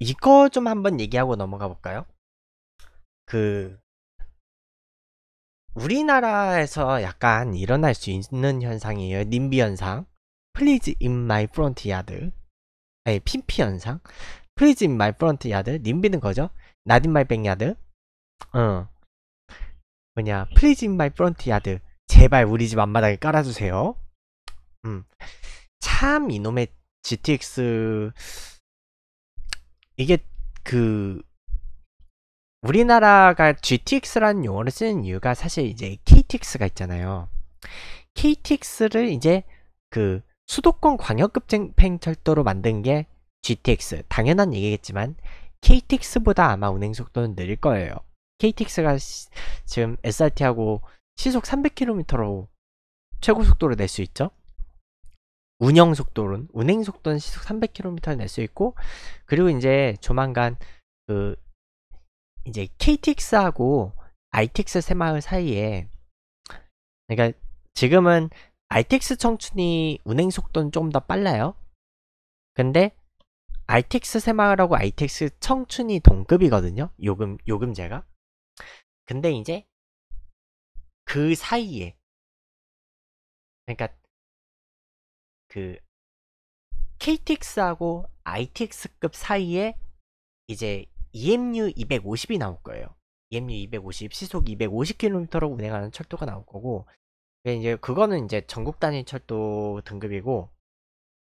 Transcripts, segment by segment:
이거 좀 한번 얘기하고 넘어가 볼까요? 그 우리나라에서 약간 일어날 수 있는 현상이에요. 님비 현상, 플리즈 인 마이 프론트 야드, 아니 핀피 현상, 플리즈 인 마이 프론트 야드, 님비는 거죠. 나딘 마이 백 야드, 어 뭐냐, 플리즈 인 마이 프론트 야드, 제발 우리 집 앞마당에 깔아주세요. 음, 참 이놈의 GTX 이게 그 우리나라가 GTX라는 용어를 쓰는 이유가 사실 이제 KTX가 있잖아요. KTX를 이제 그 수도권 광역급행철도로 만든 게 GTX. 당연한 얘기겠지만 KTX보다 아마 운행 속도는 느릴 거예요. KTX가 시, 지금 SRT하고 시속 300km로 최고 속도를 낼 수 있죠? 운영 속도는 운행 속도는 시속 300km를 낼 수 있고 그리고 이제 조만간 그 이제 KTX하고 ITX 새마을 사이에 그러니까 지금은 RTX 청춘이 운행 속도는 조금 더 빨라요. 근데 RTX 새마을하고 ITX 청춘이 동급이거든요. 요금 요금제가. 근데 이제 그 사이에 그러니까 그 KTX하고 ITX급 사이에 이제 EMU 250이 나올 거예요. EMU 250 시속 250km로 운행하는 철도가 나올 거고 그 이제 그거는 이제 전국 단위 철도 등급이고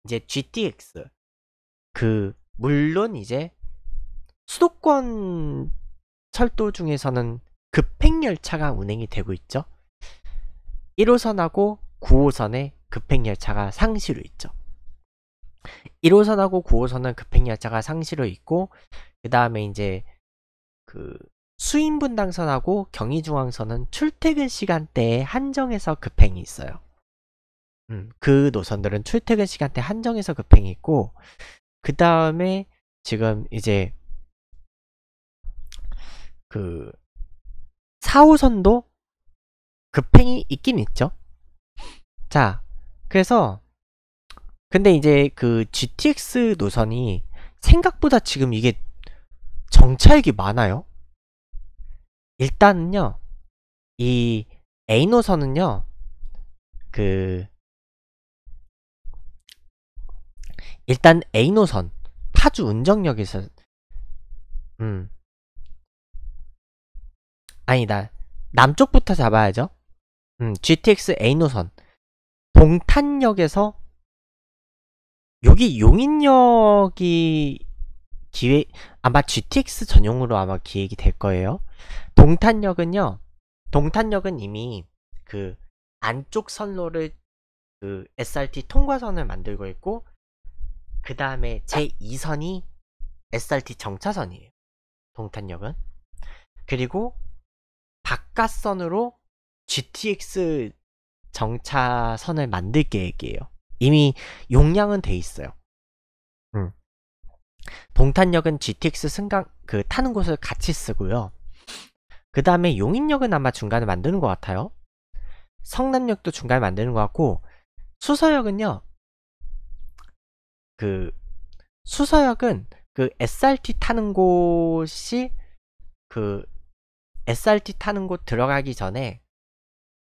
이제 GTX 그 물론 이제 수도권 철도 중에서는 급행 열차가 운행이 되고 있죠. 1호선하고 9호선의 급행열차가 상시로 있죠. 1호선하고 9호선은 급행열차가 상시로 있고 그 다음에 이제 그 수인분당선하고 경의중앙선은 출퇴근 시간대에 한정해서 급행이 있어요. 음, 그 노선들은 출퇴근 시간대 한정해서 급행이 있고 그 다음에 지금 이제 그 4호선도 급행이 있긴 있죠. 자, 그래서 근데 이제 그 GTX 노선이 생각보다 지금 이게 정차액이 많아요. 일단은요, 이 A 노선은요, 그, 일단 A 노선, 파주 운정역에서, 음, 아니다, 남쪽부터 잡아야죠. 음, GTX A 노선. 봉탄역에서 여기 용인역이 기획 아마 GTX 전용으로 아마 기획이 될 거예요. 동탄역은요. 동탄역은 이미 그 안쪽 선로를 그 SRT 통과선을 만들고 있고 그 다음에 제2선이 SRT 정차선이에요. 동탄역은 그리고 바깥선으로 GTX 정차선을 만들 계획이에요. 이미 용량은 돼 있어요. 음. 동탄역은 GTX 승강 그 타는 곳을 같이 쓰고요. 그 다음에 용인역은 아마 중간에 만드는 것 같아요. 성남역도 중간에 만드는 것 같고 수서역은요. 그 수서역은 그 SRT 타는 곳이 그 SRT 타는 곳 들어가기 전에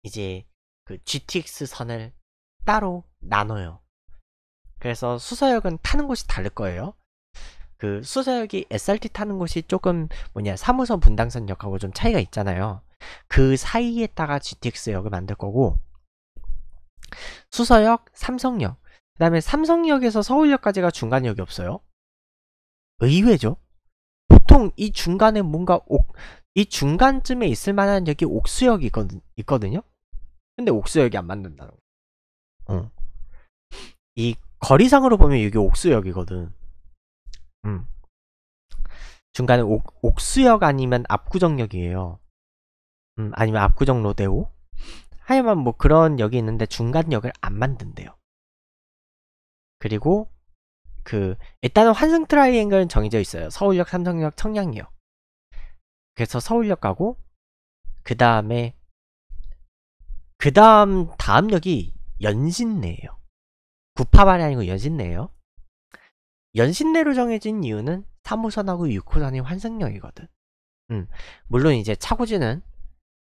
이제 그 GTX 선을 따로 나눠요. 그래서 수서역은 타는 곳이 다를 거예요. 그 수서역이 SRT 타는 곳이 조금 뭐냐 사무선 분당선역하고 좀 차이가 있잖아요. 그 사이에다가 GTX역을 만들 거고 수서역, 삼성역, 그 다음에 삼성역에서 서울역까지가 중간역이 없어요. 의외죠. 보통 이 중간에 뭔가 옥, 이 중간쯤에 있을 만한 역이 옥수역이 있거든, 있거든요. 근데 옥수역이 안 만든다는 거. 응. 이 거리상으로 보면 이게 옥수역이거든. 응. 중간에 옥, 옥수역 아니면 압구정역이에요. 음, 아니면 압구정 로데오? 하여만뭐 그런 역이 있는데 중간 역을 안 만든대요. 그리고 그 일단은 환승 트라이앵글은 정해져 있어요. 서울역, 삼성역, 청량역. 그래서 서울역 가고 그 다음에 그 다음 다음 역이 연신내예요. 구파발이 아니고 연신내예요. 연신내로 정해진 이유는 3호선하고 6호선이 환승역이거든. 음, 물론 이제 차고지는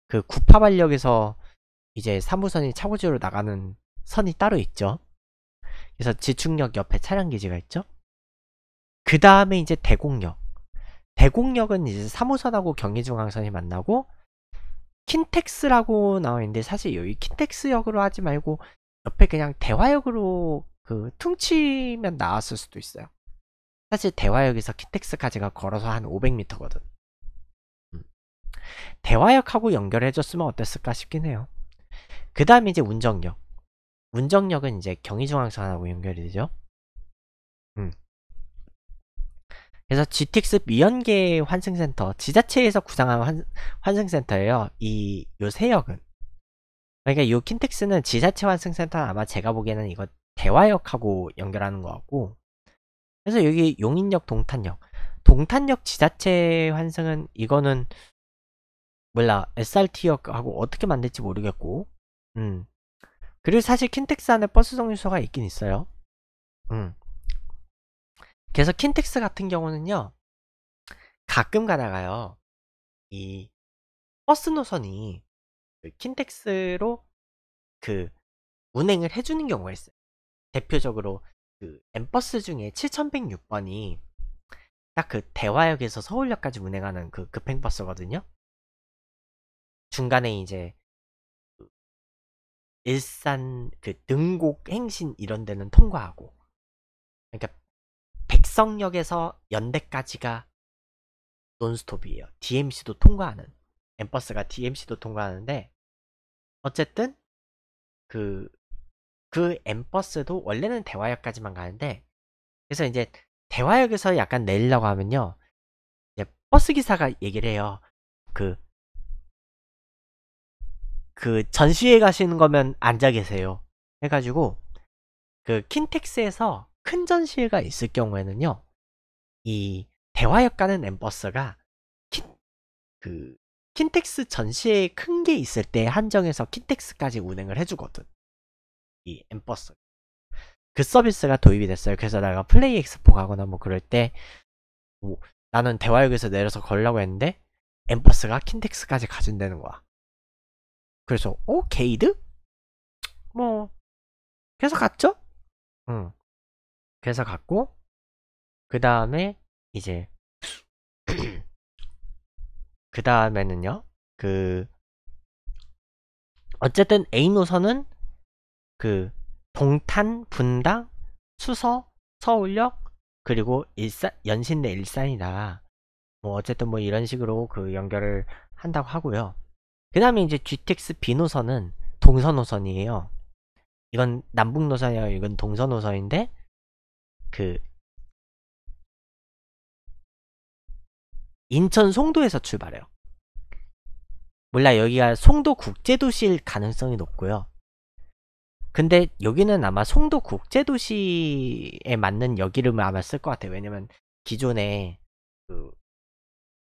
그 구파발역에서 이제 3호선이 차고지로 나가는 선이 따로 있죠. 그래서 지축역 옆에 차량 기지가 있죠. 그 다음에 이제 대곡역. 대곡역은 이제 3호선하고 경의중앙선이 만나고 킨텍스라고 나와 있는데 사실 여기 킨텍스 역으로 하지 말고 옆에 그냥 대화역으로 그 퉁치면 나왔을 수도 있어요. 사실 대화역에서 킨텍스까지가 걸어서 한 500m거든. 음. 대화역하고 연결해줬으면 어땠을까 싶긴 해요. 그 다음에 이제 운정역. 운정역은 이제 경의중앙선하고 연결이 되죠. 음. 그래서 GTX 미연계 환승센터, 지자체에서 구상한 환, 환승센터예요. 이, 요 세역은. 그러니까 요 킨텍스는 지자체 환승센터는 아마 제가 보기에는 이거 대화역하고 연결하는 것 같고. 그래서 여기 용인역, 동탄역. 동탄역 지자체 환승은 이거는 몰라 SRT역하고 어떻게 만들지 모르겠고 음 그리고 사실 킨텍스 안에 버스 정류소가 있긴 있어요 음 그래서 킨텍스 같은 경우는요, 가끔 가다가요, 이 버스 노선이 그 킨텍스로 그 운행을 해주는 경우가 있어요. 대표적으로 그 엠버스 중에 7106번이 딱 그 대화역에서 서울역까지 운행하는 그 급행버스거든요. 중간에 이제 그 일산 그 능곡 행신 이런 데는 통과하고 그러니까 백석역에서 연대까지가 논스톱이에요. DMC도 통과하는 엠버스가 DMC도 통과하는데 어쨌든 그그 그, 그 엠버스도 원래는 대화역까지만 가는데 그래서 이제 대화역에서 약간 내리려고 하면요 이제 버스 기사가 얘기를 해요 그그 그 전시회 가시는 거면 앉아 계세요 해가지고 그 킨텍스에서 큰 전시회가 있을 경우에는요, 이 대화역 가는 엠버스가 키, 그 킨텍스 전시회 큰게 있을 때 한정해서 킨텍스까지 운행을 해주거든. 이 엠버스. 그 서비스가 도입이 됐어요. 그래서 내가 플레이 엑스포 가거나 뭐 그럴 때, 뭐 나는 대화역에서 내려서 걸려고 했는데, 엠버스가 킨텍스까지 가준다는 거야. 그래서, 오, 어, 게이드? 뭐, 그래서 갔죠? 응. 회서 갔고 그 다음에 이제 그 다음에는요 그 어쨌든 A 노선은 그 동탄, 분당, 수서, 서울역 그리고 일산 연신내 일산이다. 뭐 어쨌든 뭐 이런 식으로 그 연결을 한다고 하고요. 그 다음에 이제 GTX B 노선은 동서 노선이에요. 이건 남북 노선이에요. 이건 동서 노선인데 그 인천 송도에서 출발해요. 몰라 여기가 송도 국제도시일 가능성이 높고요. 근데 여기는 아마 송도 국제도시에 맞는 여기 이름을 아마 쓸 것 같아요. 왜냐면 기존에 그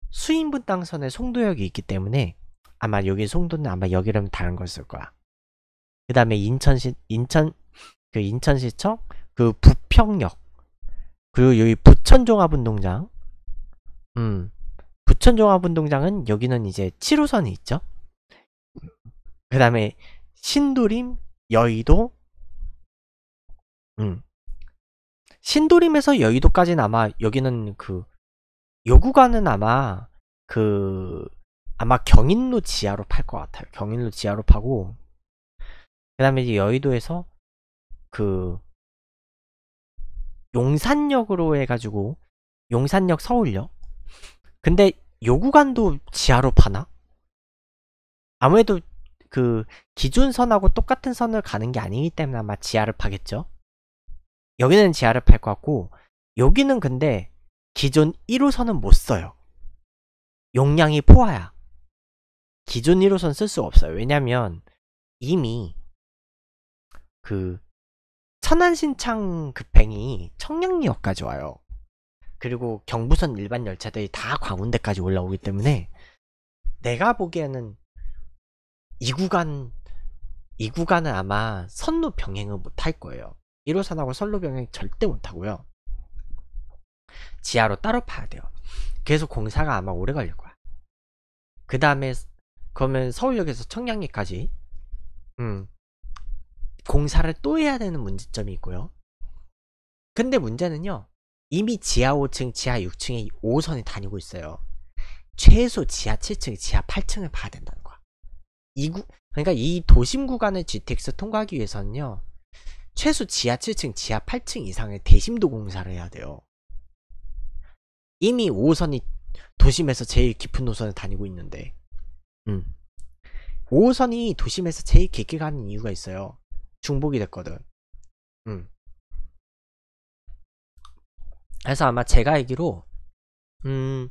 수인분 당선에 송도역이 있기 때문에 아마 여기 송도는 아마 여기라면 다른 걸 쓸 거야. 그 다음에 인천시 인천 그 인천시청 그 부평역 그리고 여기 부천종합운동장 음 부천종합운동장은 여기는 이제 7호선이 있죠 그 다음에 신도림 여의도 음 신도림에서 여의도까지는 아마 여기는 그요 구간은 아마 그 아마 경인로 지하로 팔 것 같아요 경인로 지하로 파고 그 다음에 여의도에서 그 용산역으로 해가지고 용산역 서울역 근데 요 구간도 지하로 파나? 아무래도 그 기준선하고 똑같은 선을 가는 게 아니기 때문에 아마 지하를 파겠죠 여기는 지하를 팔 것 같고 여기는 근데 기존 1호선은 못 써요 용량이 포화야 기존 1호선 쓸 수 없어요 왜냐면 이미 그 천안신창 급행이 청량리역까지 와요. 그리고 경부선 일반 열차들이 다 광운대까지 올라오기 때문에 내가 보기에는 이 구간 이 구간은 아마 선로 병행을 못할 거예요. 1호선하고 선로 병행 절대 못하고요. 지하로 따로 파야 돼요. 계속 공사가 아마 오래 걸릴 거야. 그 다음에 그러면 서울역에서 청량리까지 음 공사를 또 해야 되는 문제점이 있고요. 근데 문제는요. 이미 지하 5층, 지하 6층에 5선이 다니고 있어요. 최소 지하 7층, 지하 8층을 봐야 된다는 거야. 이 구, 그러니까 이 도심 구간을 GTX 통과하기 위해서는요. 최소 지하 7층, 지하 8층 이상의 대심도 공사를 해야 돼요. 이미 5호선이 도심에서 제일 깊은 노선을 다니고 있는데, 음. 5호선이 도심에서 제일 깊게 가는 이유가 있어요. 중복이 됐거든. 음. 그래서 아마 제가 알기로 음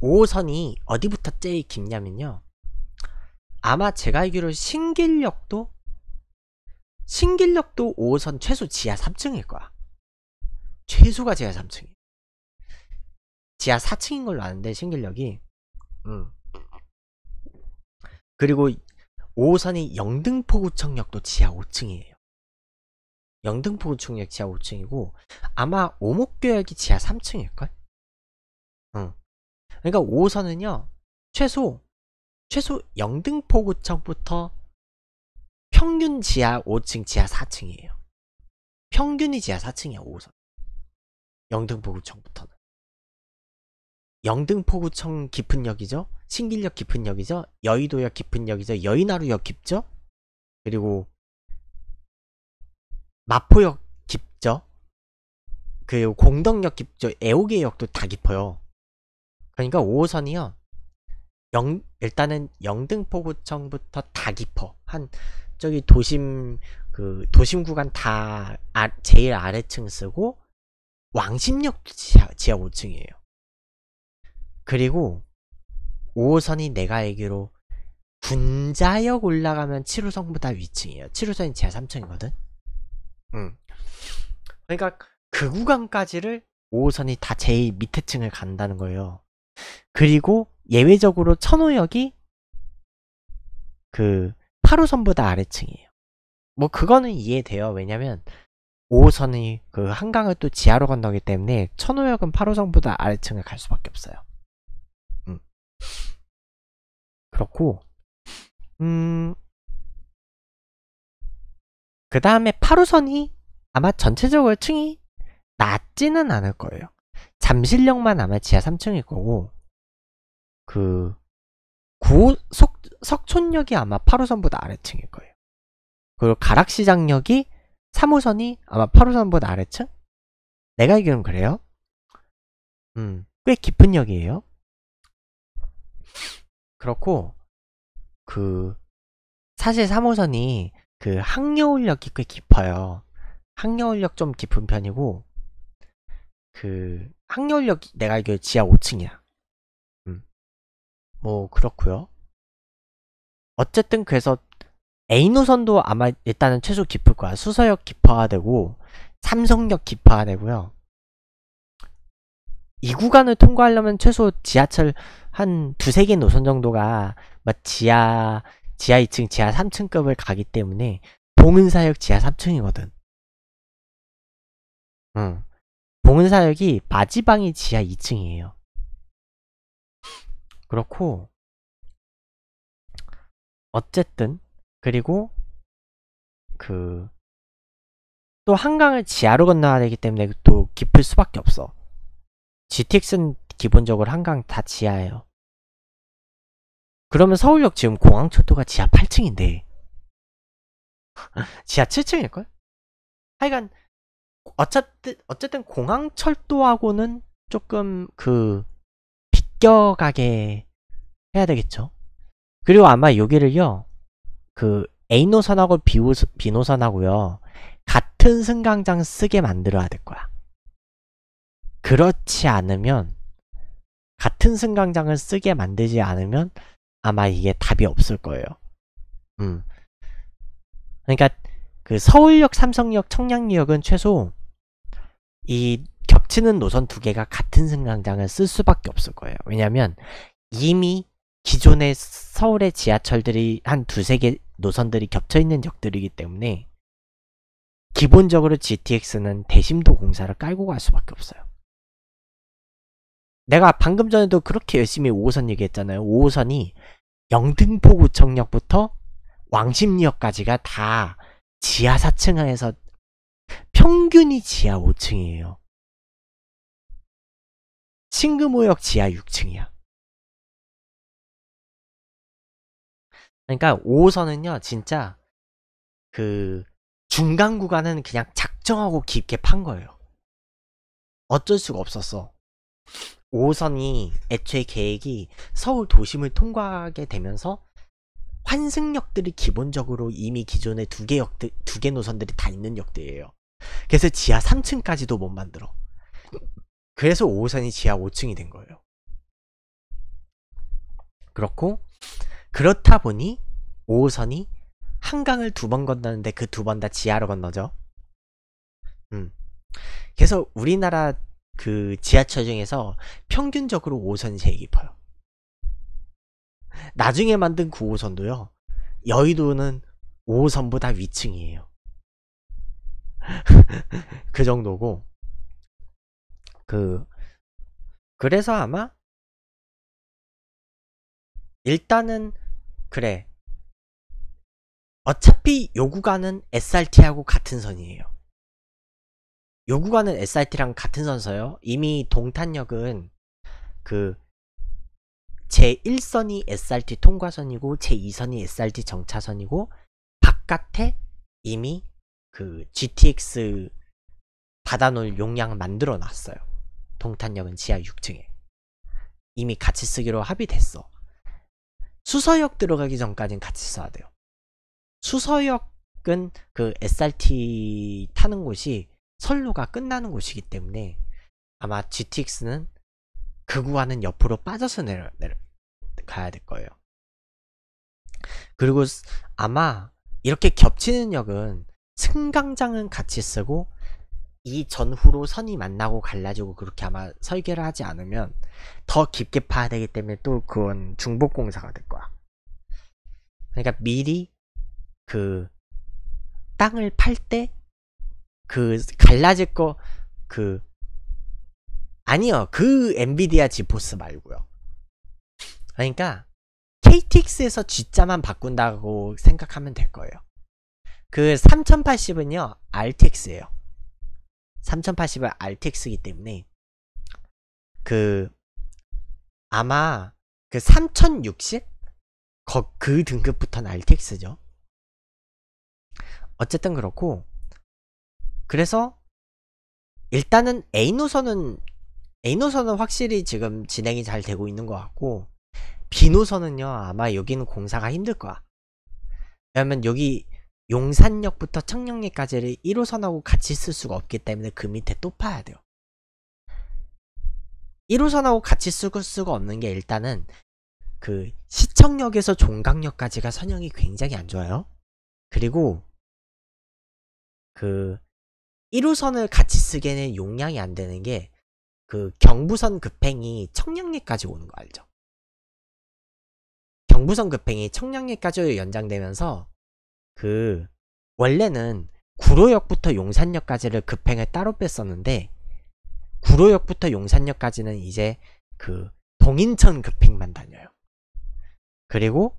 5호선이 어디부터 제일 깊냐면요. 아마 제가 알기로 신길역도 신길역도 5호선 최소 지하 3층일 거야. 최소가 지하 3층이. 지하 4층인 걸로 아는데 신길역이. 음. 그리고 오산이 영등포구청역도 지하 5층이에요. 영등포구청역 지하 5층이고 아마 오목교역이 지하 3층일걸? 응. 그러니까 5호선은요 최소 최소 영등포구청부터 평균 지하 5층 지하 4층이에요. 평균이 지하 4층이야 5호선. 영등포구청부터는. 영등포구청 깊은 역이죠. 신길역 깊은 역이죠. 여의도역 깊은 역이죠. 여의나루역 깊죠. 그리고 마포역 깊죠. 그리고 공덕역 깊죠. 애호개역도다 깊어요. 그러니까 5호선이요. 영, 일단은 영등포구청부터 다 깊어. 한 저기 도심 그 도심 구간 다 아, 제일 아래층 쓰고 왕십역 지하, 지하 5층이에요. 그리고 5호선이 내가 알기로 군자역 올라가면 7호선보다 위층이에요. 7호선이 제 3층이거든? 음. 그러니까 그 구간까지를 5호선이 다 제일 밑에 층을 간다는 거예요. 그리고 예외적으로 천호역이 그 8호선보다 아래층이에요. 뭐 그거는 이해돼요. 왜냐면 5호선이 그 한강을 또 지하로 건너기 때문에 천호역은 8호선보다 아래층을 갈 수밖에 없어요. 그렇고 음... 그 다음에 8호선이 아마 전체적으로 층이 낮지는 않을 거예요. 잠실역만 아마 지하 3층일 거고 그 구, 석, 석촌역이 아마 8호선보다 아래층일 거예요. 그리고 가락시장역이 3호선이 아마 8호선보다 아래층? 내가 알기로는 그래요. 음, 꽤 깊은 역이에요. 그렇고 그 사실 3호선이 그 항여울역이 꽤 깊어요. 항여울역 좀 깊은 편이고 그 항여울역 내가 알기로 지하 5층이야. 음. 뭐 그렇고요. 어쨌든 그래서 A 노선도 아마 일단은 최소 깊을 거야. 수서역 깊어야 되고 삼성역 깊어야 되고요. 이 구간을 통과하려면 최소 지하철 한 두세 개 노선 정도가 막 뭐 지하 지하 2층, 지하 3층급을 가기 때문에 봉은사역 지하 3층이거든. 응. 봉은사역이 마지방이 지하 2층이에요. 그렇고 어쨌든 그리고 그 또 한강을 지하로 건너야 되기 때문에 또 깊을 수밖에 없어. GTX는 기본적으로 한강 다 지하예요. 그러면 서울역 지금 공항철도가 지하 8층인데 지하 7층일걸? 하여간 어쨌든 어쨌든 공항철도하고는 조금 그 비껴가게 해야 되겠죠. 그리고 아마 여기를요 그 A 노선하고 B 노선하고요 같은 승강장 쓰게 만들어야 될 거야. 그렇지 않으면 같은 승강장을 쓰게 만들지 않으면 아마 이게 답이 없을 거예요. 음. 그러니까 그 서울역, 삼성역, 청량리역은 최소 이 겹치는 노선 두 개가 같은 승강장을 쓸 수밖에 없을 거예요. 왜냐면 이미 기존의 서울의 지하철들이 한 두세 개 노선들이 겹쳐 있는 역들이기 때문에 기본적으로 GTX는 대심도 공사를 깔고 갈 수밖에 없어요. 내가 방금 전에도 그렇게 열심히 5호선 얘기했잖아요. 5호선이 영등포구청역부터 왕십리역까지가 다 지하 4층에서 하 평균이 지하 5층이에요. 신금호역 지하 6층이야. 그러니까 5호선은요, 진짜 그 중간 구간은 그냥 작정하고 깊게 판 거예요. 어쩔 수가 없었어. 5호선이 애초에 계획이 서울 도심을 통과하게 되면서 환승역들이 기본적으로 이미 기존에 두 개 역들 두개 노선들이 다 있는 역들이에요. 그래서 지하 3층까지도 못 만들어. 그래서 5호선이 지하 5층이 된 거예요. 그렇고 그렇다 보니 5호선이 한강을 두 번 건너는데 그 두 번 다 지하로 건너죠. 음. 그래서 우리나라 그 지하철 중에서 평균적으로 5선이 호 제일 깊어요. 나중에 만든 9호선도요. 여의도는 5호선보다 위층이에요. 그 정도고 그 그래서 아마 일단은 그래 어차피 요구가는 SRT하고 같은 선이에요. 요구가는 SRT랑 같은 선서요. 이미 동탄역은 그 제1선이 SRT 통과선이고 제2선이 SRT 정차선이고 바깥에 이미 그 GTX 받아놓을 용량 만들어 놨어요. 동탄역은 지하 6층에 이미 같이 쓰기로 합의됐어. 수서역 들어가기 전까지는 같이 써야 돼요. 수서역은 그 SRT 타는 곳이 선로가 끝나는 곳이기 때문에 아마 GTX는 그 구간은 옆으로 빠져서 내려, 내려 가야 될 거예요. 그리고 아마 이렇게 겹치는 역은 승강장은 같이 쓰고 이 전후로 선이 만나고 갈라지고 그렇게 아마 설계를 하지 않으면 더 깊게 파야 되기 때문에 또 그건 중복 공사가 될 거야. 그러니까 미리 그 땅을 팔때 그 갈라질 거 그 아니요 그 엔비디아 지포스 말고요 그러니까 KTX에서 G자만 바꾼다고 생각하면 될 거예요 그 3080은요 RTX예요 3080은 RTX이기 때문에 그 아마 그 3060? 그 등급부터는 RTX죠 어쨌든 그렇고 그래서 일단은 A 노선은 A 노선은 확실히 지금 진행이 잘 되고 있는 것 같고 B 노선은요 아마 여기는 공사가 힘들 거야. 왜냐면 여기 용산역부터 청량리까지를 1호선하고 같이 쓸 수가 없기 때문에 그 밑에 또 파야 돼요. 1호선하고 같이 쓰고 쓰고 없는 게 일단은 그 시청역에서 종각역까지가 선형이 굉장히 안 좋아요. 그리고 그 1호선을 같이 쓰기에는 용량이 안 되는 게 그 경부선 급행이 청량리까지 오는 거 알죠? 경부선 급행이 청량리까지 연장되면서 그 원래는 구로역부터 용산역까지를 급행을 따로 뺐었는데 구로역부터 용산역까지는 이제 그 동인천 급행만 다녀요. 그리고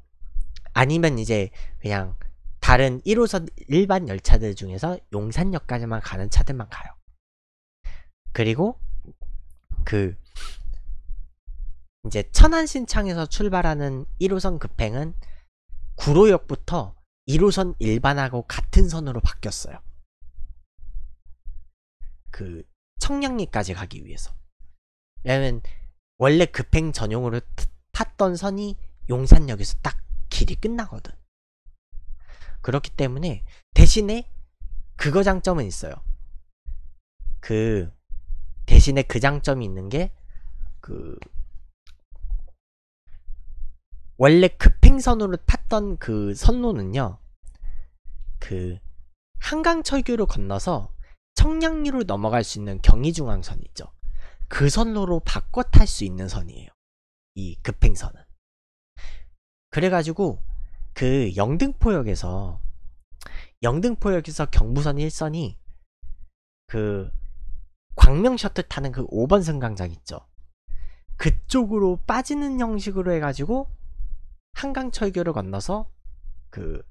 아니면 이제 그냥 다른 1호선 일반 열차들 중에서 용산역까지만 가는 차들만 가요. 그리고 그 이제 천안신창에서 출발하는 1호선 급행은 구로역부터 1호선 일반하고 같은 선으로 바뀌었어요. 그 청량리까지 가기 위해서. 왜냐면 원래 급행 전용으로 탔던 선이 용산역에서 딱 길이 끝나거든. 그렇기 때문에 대신에 그거 장점은 있어요. 그 대신에 그 장점이 있는 게 그 원래 급행선으로 그 탔던 그 선로는요. 그 한강철교로 건너서 청량리로 넘어갈 수 있는 경의중앙선이 죠그 선로로 바꿔 탈 수 있는 선이에요. 이 급행선은. 그래가지고 그 영등포역에서 영등포역에서 경부선 1선이 그 광명 셔틀 타는 그 5번 승강장 있죠. 그쪽으로 빠지는 형식으로 해가지고 한강철교를 건너서 그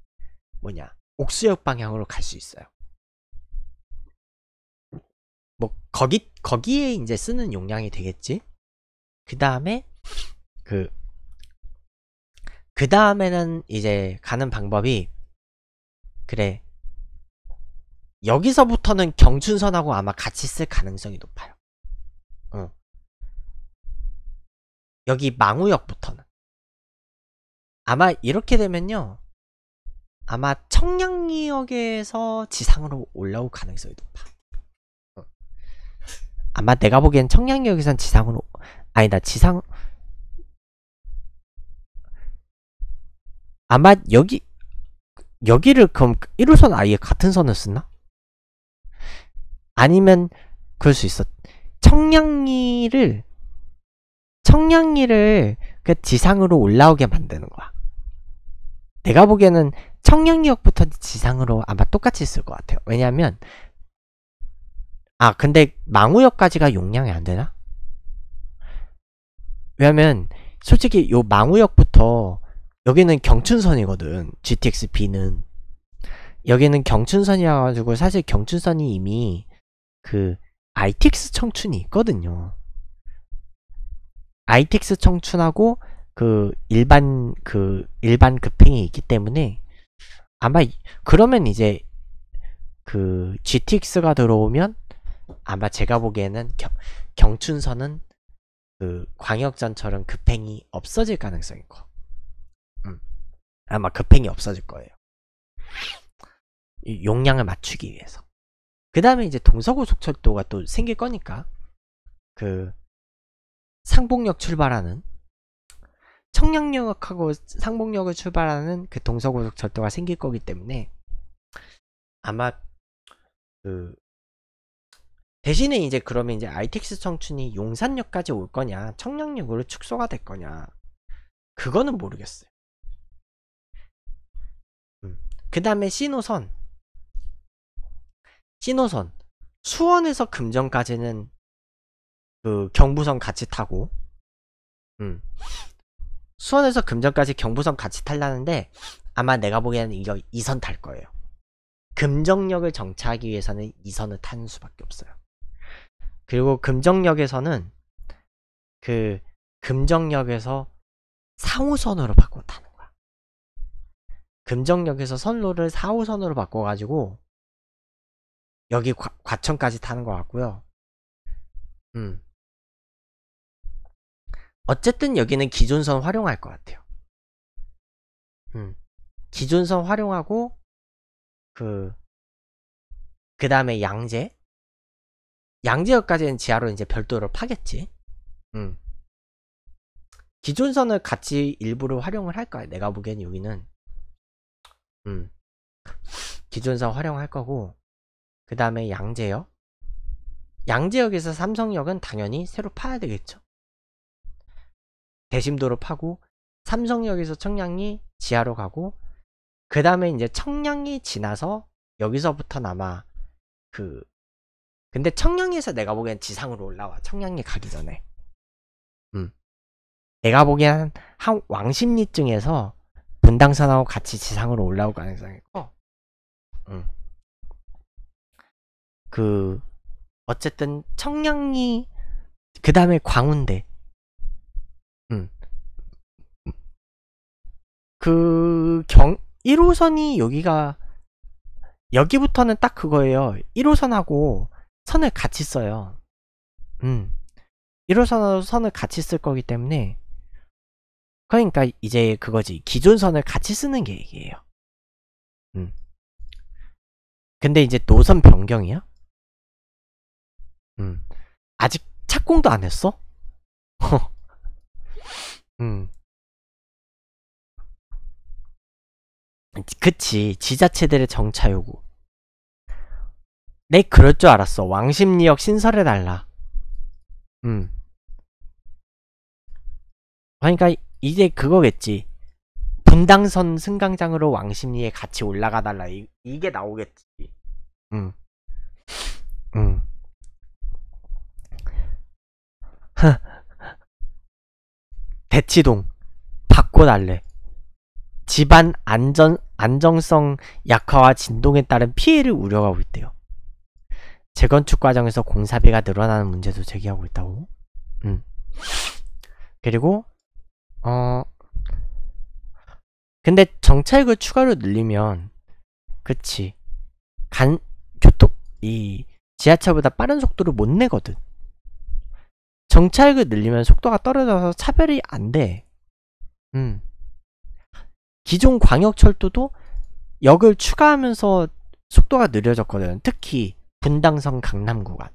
뭐냐 옥수역 방향으로 갈 수 있어요. 뭐 거기 거기에 이제 쓰는 용량이 되겠지. 그 다음에 그그 다음에는 이제 가는 방법이 그래 여기서부터는 경춘선하고 아마 같이 쓸 가능성이 높아요 어. 여기 망우역부터는 아마 이렇게 되면요 아마 청량리역에서 지상으로 올라올 가능성이 높아 어. 아마 내가 보기엔 청량리역에선 지상으로 아니다 지상 아마 여기 여기를 그럼 1호선 아예 같은 선을 쓰나? 아니면 그럴 수 있어. 청량리를 청량리를 그 지상으로 올라오게 만드는 거야. 내가 보기에는 청량리역부터 지상으로 아마 똑같이 쓸 것 같아요. 왜냐하면 아 근데 망우역까지가 용량이 안 되나? 왜냐면 솔직히 요 망우역부터 여기는 경춘선이거든. GTX B는 여기는 경춘선이어 가지고 사실 경춘선이 이미 그 ITX 청춘이 있거든요. ITX 청춘하고 그 일반 그 일반 급행이 그 있기 때문에 아마 그러면 이제 그 GTX가 들어오면 아마 제가 보기에는 경, 경춘선은 그광역전처럼 급행이 그 없어질 가능성이 커. 아마 급행이 없어질 거예요. 용량을 맞추기 위해서. 그 다음에 이제 동서고속철도가 또 생길 거니까 그 상봉역 출발하는 청량역하고 상봉역을 출발하는 그 동서고속철도가 생길 거기 때문에 아마 그 대신에 이제 그러면 이제 ITX 청춘이 용산역까지 올 거냐 청량역으로 축소가 될 거냐 그거는 모르겠어요. 그 다음에 신호선 신호선 수원에서 금정까지는 그 경부선 같이 타고 음. 수원에서 금정까지 경부선 같이 탈라는데 아마 내가 보기에는 이거 2선 탈 거예요 금정역을 정차하기 위해서는 2선을 타는 수밖에 없어요 그리고 금정역에서는 그 금정역에서 상호선으로 바꿔 타는 금정역에서 선로를 4호선으로 바꿔가지고 여기 과, 천까지 타는 것 같고요. 음. 어쨌든 여기는 기존선 활용할 것 같아요. 음. 기존선 활용하고 그그 그 다음에 양재 양재역까지는 지하로 이제 별도로 파겠지. 음. 기존선을 같이 일부러 활용을 할 거야. 내가 보기엔 여기는 음. 기존사 활용할 거고 그 다음에 양재역 양재역에서 삼성역은 당연히 새로 파야 되겠죠 대심도로 파고 삼성역에서 청량리 지하로 가고 그 다음에 이제 청량리 지나서 여기서부터 남아 그 근데 청량리에서 내가 보기엔 지상으로 올라와 청량리 가기 전에 음 내가 보기엔 한 왕십리쯤에서 분당선하고 같이 지상으로 올라올 가능성이 커. 고그 어쨌든 청량리 그 다음에 광운대. 그경 1호선이 여기가 여기부터는 딱 그거예요. 1호선하고 선을 같이 써요. 음. 1호선하고 선을 같이 쓸 거기 때문에 그러니까 이제 그거지. 기존선을 같이 쓰는 계획이에요. 음. 근데 이제 노선 변경이야? 음. 아직 착공도 안 했어? 음. 그치. 지자체들의 정차 요구. 내 그럴 줄 알았어. 왕십리역 신설해달라. 음. 그러니까 이제 그거겠지. 분당선 승강장으로 왕십리에 같이 올라가 달라. 이, 게 나오겠지. 응. 응. 대치동 바꿔달래. 집안 안전 안정성 약화와 진동에 따른 피해를 우려하고 있대요. 재건축 과정에서 공사비가 늘어나는 문제도 제기하고 있다고. 응. 그리고 어, 근데 정찰구 추가로 늘리면, 그치. 간, 교통, 이, 지하철보다 빠른 속도를 못 내거든. 정찰구 늘리면 속도가 떨어져서 차별이 안 돼. 음. 기존 광역철도도 역을 추가하면서 속도가 느려졌거든. 특히 분당선 강남 구간.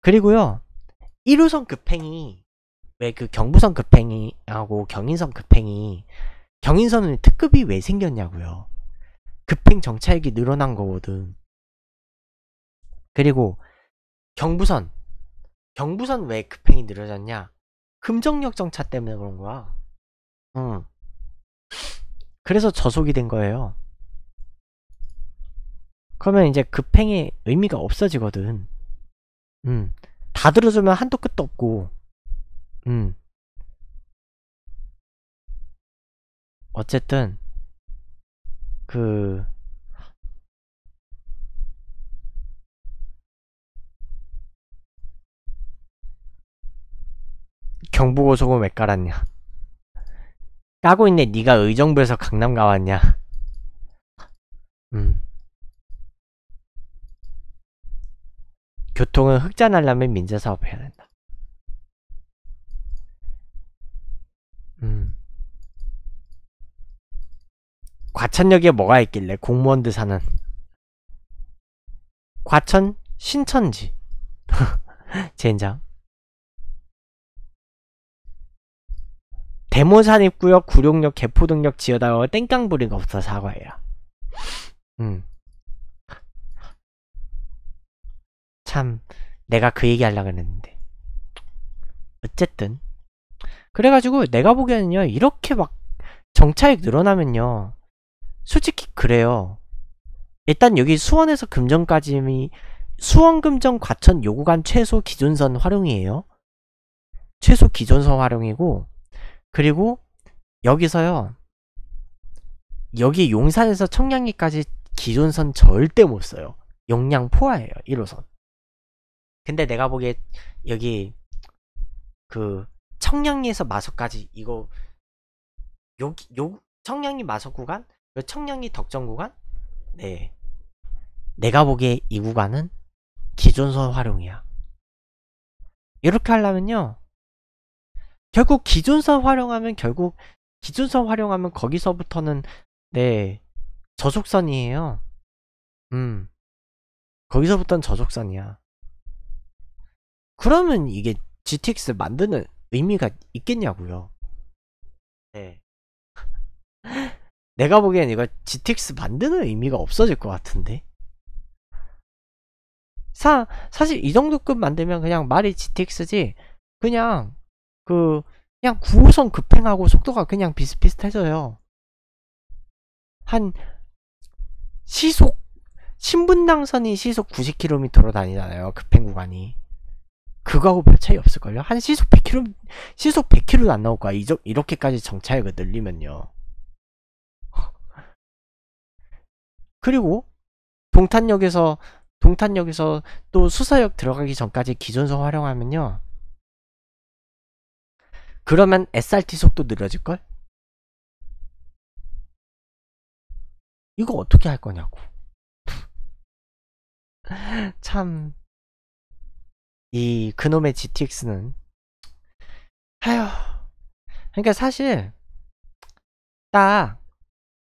그리고요. 1호선 급행이 왜그 경부선 급행이하고 경인선 급행이 경인선은 특급이 왜 생겼냐고요. 급행 정차액이 늘어난 거거든. 그리고 경부선 경부선 왜 급행이 늘어졌냐? 금정역 정차 때문에 그런 거야. 응. 그래서 저속이 된 거예요. 그러면 이제 급행의 의미가 없어지거든. 음. 다 들어주면 한도 끝도 없고. 음. 어쨌든 그 경부고속은 왜 깔았냐? 까고 있네. 네가 의정부에서 강남 가왔냐? 음. 교통은 흑자 날라면 민재사업 해야 된다. 음. 과천역에 뭐가 있길래 공무원들 사는 과천 신천지 젠장 대모산입구역 구룡역 개포동역 지어다가 땡깡 부린 거 없어 사과해라 음. 참 내가 그 얘기 하려고 했는데 어쨌든 그래가지고 내가 보기에는요 이렇게 막 정차익 늘어나면요 솔직히 그래요 일단 여기 수원에서 금전까지 수원 금전 과천 요구간 최소 기준선 활용이에요 최소 기준선 활용이고 그리고 여기서요 여기 용산에서 청량리까지 기준선 절대 못 써요 용량 포화예요 1호선 근데 내가 보기에 여기 그 청량리에서 마석까지 이거 여기 요 청량리 마석 구간 청량리 덕정 구간 네 내가 보기에 이 구간은 기존선 활용이야 이렇게 하려면요 결국 기존선 활용하면 결국 기존선 활용하면 거기서부터는 네 저속선이에요 음 거기서부터는 저속선이야 그러면 이게 GTX 만드는 의미가 있겠냐고요. 네. 내가 보기엔 이거 GTX 만드는 의미가 없어질 것 같은데. 사, 사실 이 정도급 만들면 그냥 말이 GTX지, 그냥, 그, 그냥 9호선 급행하고 속도가 그냥 비슷비슷해져요. 한, 시속, 신분당선이 시속 90km로 다니잖아요, 급행 구간이. 그거하고 별 차이 없을걸요? 한 시속 100km, 시속 100km도 안 나올 거야. 이, 이렇게까지 정차액을 그 늘리면요. 그리고 동탄역에서 동탄역에서 또수사역 들어가기 전까지 기존선 활용하면요. 그러면 SRT 속도 느려질걸? 이거 어떻게 할 거냐고. 참이 그놈의 GTX는 하여 그러니까 사실 딱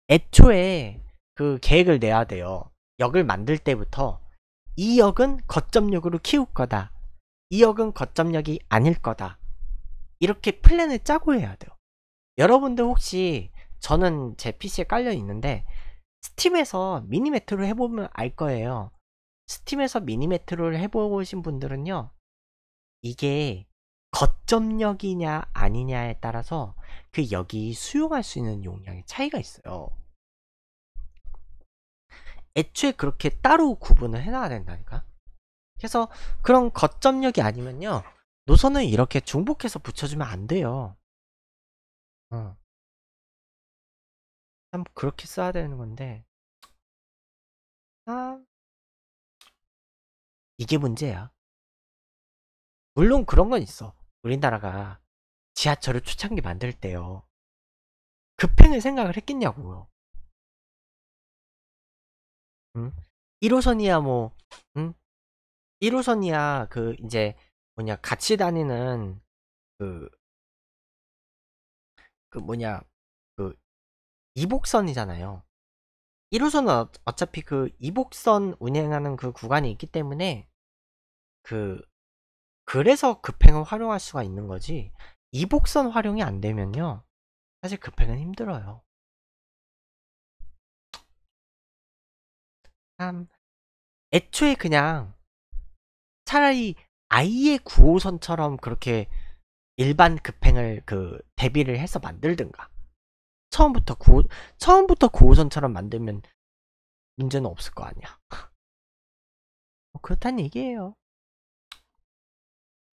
애초에 그 계획을 내야 돼요 역을 만들 때부터 이 역은 거점역으로 키울 거다 이 역은 거점역이 아닐 거다 이렇게 플랜을 짜고 해야 돼요 여러분들 혹시 저는 제 PC에 깔려 있는데 스팀에서 미니매트로 해보면 알 거예요 스팀에서 미니메트로를 해보신 분들은요, 이게 거점력이냐 아니냐에 따라서 그 역이 수용할 수 있는 용량의 차이가 있어요. 애초에 그렇게 따로 구분을 해놔야 된다니까. 그래서 그런 거점력이 아니면요, 노선을 이렇게 중복해서 붙여주면 안 돼요. 어. 참 그렇게 써야 되는 건데. 참. 아, 이게 문제야. 물론 그런 건 있어. 우리나라가 지하철을 초창기 만들 때요. 급행을 생각을 했겠냐고요. 응? 1호선이야 뭐, 응? 1호선이야 그 이제 뭐냐 같이 다니는 그그 그 뭐냐 그 이복선이잖아요. 1호선은 어, 어차피 그 2복선 운행하는 그 구간이 있기 때문에 그 그래서 급행을 활용할 수가 있는 거지 이복선 활용이 안 되면요 사실 급행은 힘들어요 참 애초에 그냥 차라리 아이의 9호선처럼 그렇게 일반 급행을 그 대비를 해서 만들든가 처음부터 구 처음부터 9호선처럼 만들면 문제는 없을 거 아니야. 뭐그렇다는 얘기예요.